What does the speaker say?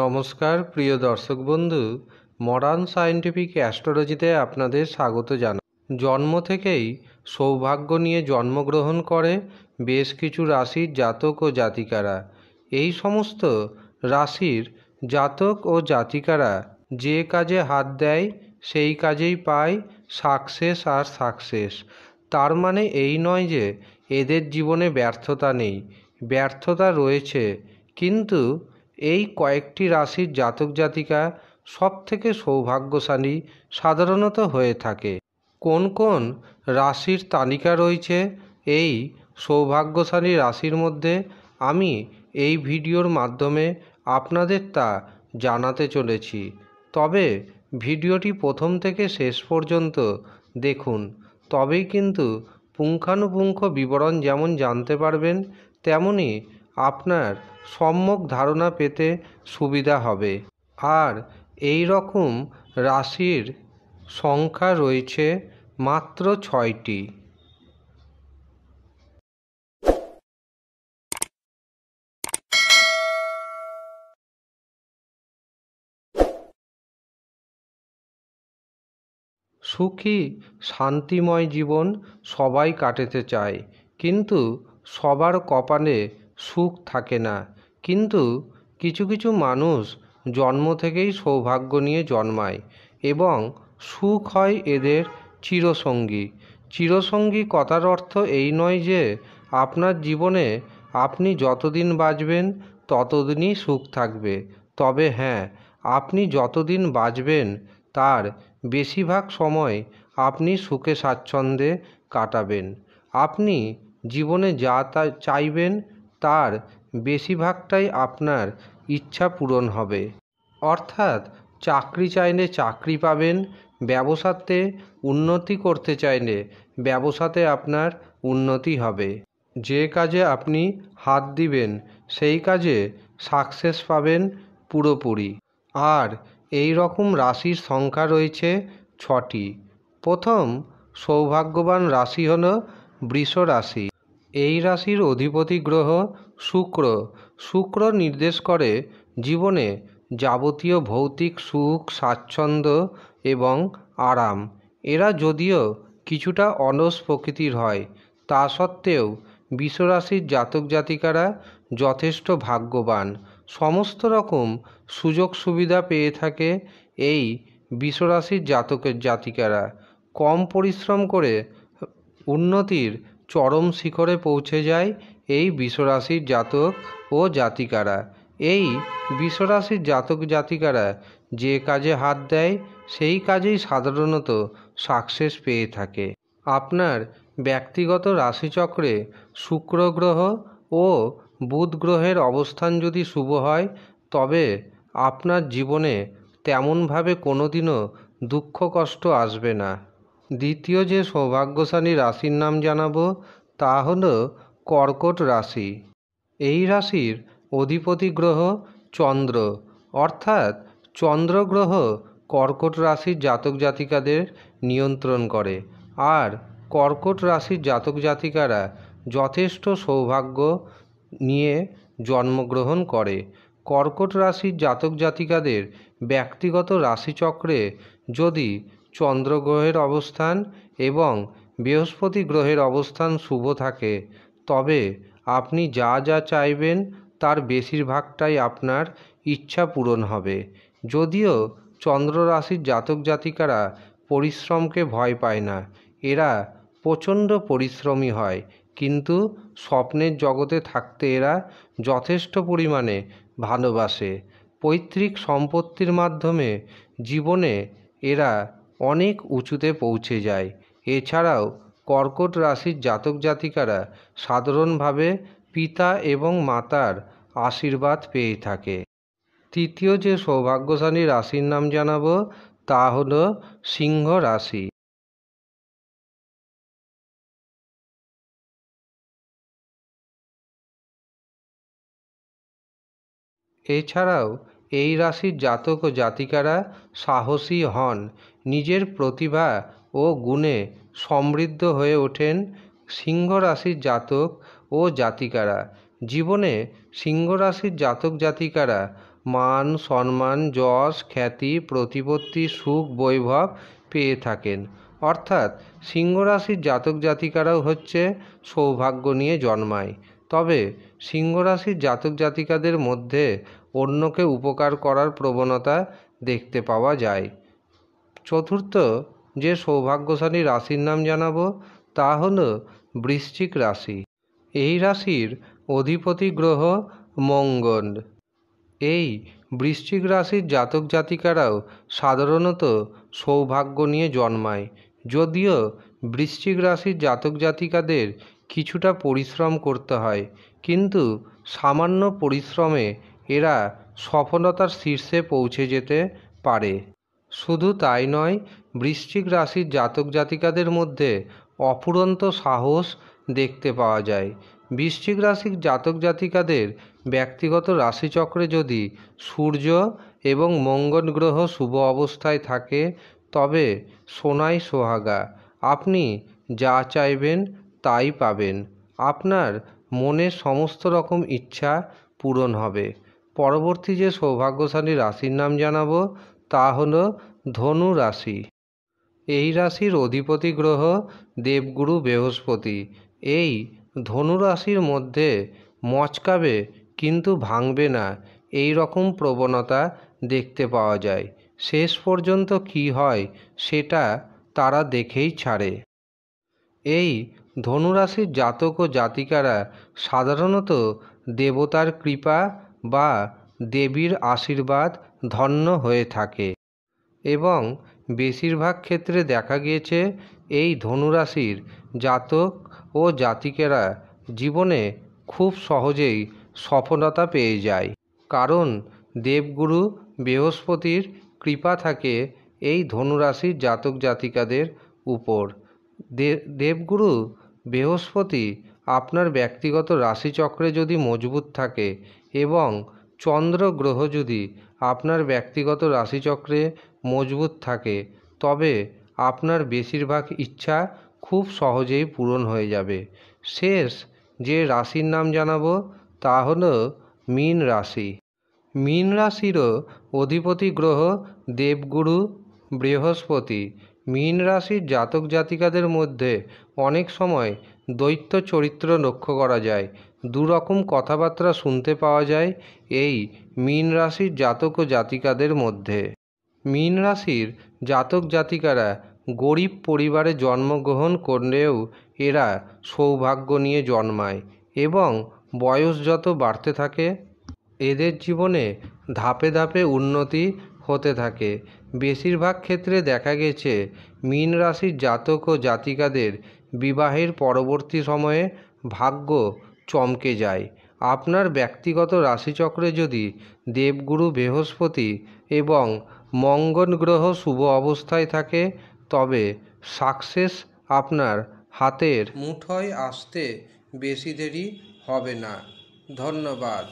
নমস্কার প্রিয় দর্শক বন্ধু মডার্ন সায়েন্টিফিক অ্যাস্ট্রোলজিতে আপনাদের স্বাগত জানা জন্ম থেকেই সৌভাগ্য নিয়ে জন্মগ্রহণ করে বেশ কিছু রাশির জাতক ও জাতিকারা এই সমস্ত রাশির জাতক ও জাতিকারা যে কাজে হাত দেয় সেই কাজেই পায় সাকসেস আর সাকসেস তার মানে এই নয় যে এদের জীবনে ব্যর্থতা নেই ব্যর্থতা রয়েছে কিন্তু এই কয়েকটি রাশির জাতক জাতিকা সবথেকে সৌভাগ্যশালী সাধারণত হয়ে থাকে কোন কোন রাশির তালিকা রয়েছে এই সৌভাগ্যশালী রাশির মধ্যে আমি এই ভিডিওর মাধ্যমে আপনাদের তা জানাতে চলেছি তবে ভিডিওটি প্রথম থেকে শেষ পর্যন্ত দেখুন তবেই কিন্তু পুঙ্খানুপুঙ্খ বিবরণ যেমন জানতে পারবেন তেমনই আপনার সম্যক ধারণা পেতে সুবিধা হবে আর এই রকম রাশির সংখ্যা রয়েছে মাত্র ছয়টি সুখী শান্তিময় জীবন সবাই কাটাতে চায় কিন্তু সবার কপালে সুখ থাকে না কিন্তু কিছু কিছু মানুষ জন্ম থেকেই সৌভাগ্য নিয়ে জন্মায় এবং সুখ হয় এদের চিরসঙ্গী চিরসঙ্গী কথার অর্থ এই নয় যে আপনার জীবনে আপনি যতদিন বাঁচবেন ততদিনই সুখ থাকবে তবে হ্যাঁ আপনি যতদিন বাঁচবেন তার বেশিরভাগ সময় আপনি সুখে স্বাচ্ছন্দ্যে কাটাবেন আপনি জীবনে যা তা চাইবেন তার বেশিরভাগটাই আপনার ইচ্ছা পূরণ হবে অর্থাৎ চাকরি চাইলে চাকরি পাবেন ব্যবসাতে উন্নতি করতে চাইলে ব্যবসাতে আপনার উন্নতি হবে যে কাজে আপনি হাত দিবেন সেই কাজে সাকসেস পাবেন পুরোপুরি আর এই রকম রাশির সংখ্যা রয়েছে ছটি প্রথম সৌভাগ্যবান রাশি হল বৃষ রাশি এই রাশির অধিপতি গ্রহ শুক্র শুক্র নির্দেশ করে জীবনে যাবতীয় ভৌতিক সুখ স্বাচ্ছন্দ্য এবং আরাম এরা যদিও কিছুটা অলস প্রকৃতির হয় তা সত্ত্বেও বিশ্বরাশির জাতক জাতিকারা যথেষ্ট ভাগ্যবান সমস্ত রকম সুযোগ সুবিধা পেয়ে থাকে এই বিশ্বরাশির জাতকের জাতিকারা কম পরিশ্রম করে উন্নতির চরম শিখরে পৌঁছে যায় এই বিশ্বরাশির জাতক ও জাতিকারা এই বিশ্বরাশির জাতক জাতিকারা যে কাজে হাত দেয় সেই কাজেই সাধারণত সাকসেস পেয়ে থাকে আপনার ব্যক্তিগত রাশিচক্রে শুক্র গ্রহ ও বুধ গ্রহের অবস্থান যদি শুভ হয় তবে আপনার জীবনে তেমনভাবে কোনোদিনও দুঃখ কষ্ট আসবে না দ্বিতীয় যে সৌভাগ্যশালী রাশির নাম জানাবো তা হল কর্কট রাশি এই রাশির অধিপতি গ্রহ চন্দ্র অর্থাৎ চন্দ্র গ্রহ কর্কট রাশির জাতক জাতিকাদের নিয়ন্ত্রণ করে আর কর্কট রাশির জাতক জাতিকারা যথেষ্ট সৌভাগ্য নিয়ে জন্মগ্রহণ করে কর্কট রাশির জাতক জাতিকাদের ব্যক্তিগত রাশিচক্রে যদি চন্দ্র গ্রহের অবস্থান এবং বৃহস্পতি গ্রহের অবস্থান শুভ থাকে তবে আপনি যা যা চাইবেন তার বেশিরভাগটাই আপনার ইচ্ছা পূরণ হবে যদিও চন্দ্র রাশির জাতক জাতিকারা পরিশ্রমকে ভয় পায় না এরা প্রচণ্ড পরিশ্রমী হয় কিন্তু স্বপ্নের জগতে থাকতে এরা যথেষ্ট পরিমাণে ভালোবাসে পৈতৃক সম্পত্তির মাধ্যমে জীবনে এরা অনেক উঁচুতে পৌঁছে যায় এছাড়াও কর্কট রাশির জাতক জাতিকারা সাধারণভাবে পিতা এবং মাতার আশীর্বাদ পেয়ে থাকে তৃতীয় যে সৌভাগ্যশালী রাশির নাম জানাবো তা হল সিংহ রাশি এছাড়াও এই রাশির জাতক ও জাতিকারা সাহসী হন নিজের প্রতিভা ও গুণে সমৃদ্ধ হয়ে ওঠেন সিংহ রাশির জাতক ও জাতিকারা জীবনে সিংহ রাশির জাতক জাতিকারা মান সম্মান যশ খ্যাতি প্রতিপত্তি সুখ বৈভব পেয়ে থাকেন অর্থাৎ সিংহ রাশির জাতক জাতিকারাও হচ্ছে সৌভাগ্য নিয়ে জন্মায় তবে সিংহ রাশির জাতক জাতিকাদের মধ্যে অন্যকে উপকার করার প্রবণতা দেখতে পাওয়া যায় চতুর্থ যে সৌভাগ্যশালী রাশির নাম জানাব তা হল বৃশ্চিক রাশি এই রাশির অধিপতি গ্রহ মঙ্গল এই বৃশ্চিক রাশির জাতক জাতিকারাও সাধারণত সৌভাগ্য নিয়ে জন্মায় যদিও বৃশ্চিক রাশির জাতক জাতিকাদের কিছুটা পরিশ্রম করতে হয় কিন্তু সামান্য পরিশ্রমে এরা সফলতার শীর্ষে পৌঁছে যেতে পারে শুধু তাই নয় বৃশ্চিক রাশির জাতক জাতিকাদের মধ্যে অফুরন্ত সাহস দেখতে পাওয়া যায় বৃশ্চিক রাশির জাতক জাতিকাদের ব্যক্তিগত রাশিচক্রে যদি সূর্য এবং মঙ্গল গ্রহ শুভ অবস্থায় থাকে তবে সোনাই সোহাগা আপনি যা চাইবেন তাই পাবেন আপনার মনের সমস্ত রকম ইচ্ছা পূরণ হবে পরবর্তী যে সৌভাগ্যশালী রাশির নাম জানাবো তা হল ধনু রাশি এই রাশির অধিপতি গ্রহ দেবগুরু বৃহস্পতি এই ধনু রাশির মধ্যে মচকাবে কিন্তু ভাঙবে না এই রকম প্রবণতা দেখতে পাওয়া যায় শেষ পর্যন্ত কি হয় সেটা তারা দেখেই ছাড়ে এই ধনুরাশির জাতক ও জাতিকারা সাধারণত দেবতার কৃপা বা দেবীর আশীর্বাদ ধন্য হয়ে থাকে এবং বেশিরভাগ ক্ষেত্রে দেখা গিয়েছে এই ধনুরাশির জাতক ও জাতিকেরা জীবনে খুব সহজেই সফলতা পেয়ে যায় কারণ দেবগুরু বৃহস্পতির কৃপা থাকে এই ধনুরাশির জাতক জাতিকাদের উপর দেবগুরু বৃহস্পতি আপনার ব্যক্তিগত রাশিচক্রে যদি মজবুত থাকে এবং চন্দ্র গ্রহ যদি আপনার ব্যক্তিগত রাশিচক্রে মজবুত থাকে তবে আপনার বেশিরভাগ ইচ্ছা খুব সহজেই পূরণ হয়ে যাবে শেষ যে রাশির নাম জানাব তা হল মীন রাশি মীন রাশিরও অধিপতি গ্রহ দেবগুরু বৃহস্পতি মীন রাশির জাতক জাতিকাদের মধ্যে অনেক সময় দ্বৈত চরিত্র লক্ষ্য করা যায় দুরকম কথাবার্তা শুনতে পাওয়া যায় এই মীন রাশির জাতক ও জাতিকাদের মধ্যে মীন রাশির জাতক জাতিকারা গরিব পরিবারে জন্মগ্রহণ করলেও এরা সৌভাগ্য নিয়ে জন্মায় এবং বয়স যত বাড়তে থাকে এদের জীবনে ধাপে ধাপে উন্নতি হতে থাকে বেশিরভাগ ক্ষেত্রে দেখা গেছে মীন রাশির জাতক ও জাতিকাদের বিবাহের পরবর্তী সময়ে ভাগ্য চমকে যায় আপনার ব্যক্তিগত রাশিচক্রে যদি দেবগুরু বৃহস্পতি এবং মঙ্গল গ্রহ শুভ অবস্থায় থাকে তবে সাকসেস আপনার হাতের মুঠোয় আসতে বেশি দেরি হবে না ধন্যবাদ